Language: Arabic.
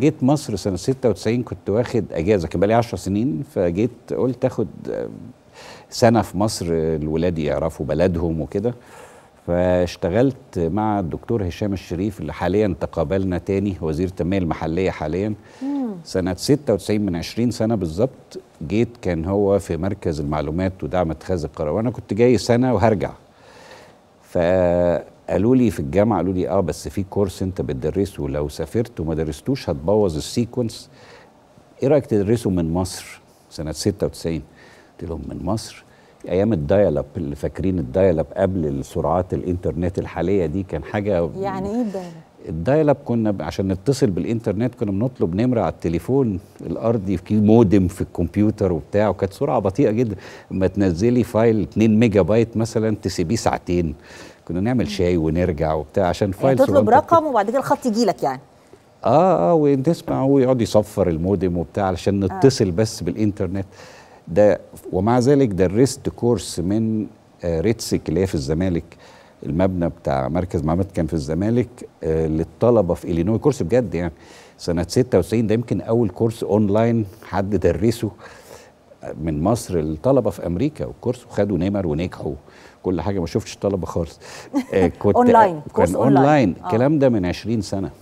جيت مصر سنه 96 كنت واخد اجازه كان بقالي 10 سنين فجيت قلت اخد آه، سنه في مصر الولاد يعرفوا بلدهم وكده فاشتغلت مع الدكتور هشام الشريف اللي حاليا تقابلنا تاني وزير التنميه المحليه حاليا سنه 96 من 20 سنه بالظبط جيت كان هو في مركز المعلومات ودعم اتخاذ القرار وانا كنت جاي سنه وهرجع قالوا لي في الجامعه قالوا لي اه بس في كورس انت بتدرسه لو سافرت وما درستوش هتبوظ السيكونس ايه رايك تدرسه من مصر سنه 96 قلت لهم من مصر ايام اب اللي فاكرين اب قبل السرعات الانترنت الحاليه دي كان حاجه يعني ايه الدايلاب الدايل اب كنا عشان نتصل بالانترنت كنا بنطلب نمره على التليفون الارضي في مودم في الكمبيوتر وبتاع وكانت سرعه بطيئه جدا اما تنزلي فايل 2 ميجا بايت مثلا تسيبيه ساعتين كنا نعمل شاي ونرجع وبتاع عشان يعني فايل يعني تطلب رقم وبعد كده الخط يجي لك يعني اه اه وتسمع ويقعد يصفر المودم وبتاع علشان آه. نتصل آه. بس بالانترنت ده ومع ذلك درست كورس من آه، ريتسك اللي هي في الزمالك المبنى بتاع مركز معاملات كان في الزمالك آه، للطلبه في الينوي كورس بجد يعني سنه 96 ده يمكن اول كورس اونلاين حد درسه آه، من مصر للطلبه في امريكا والكورس وخدوا نمر ونجحوا كل حاجه ما شفتش طلبه خالص آه، كنت اونلاين كورس اونلاين الكلام ده من 20 سنه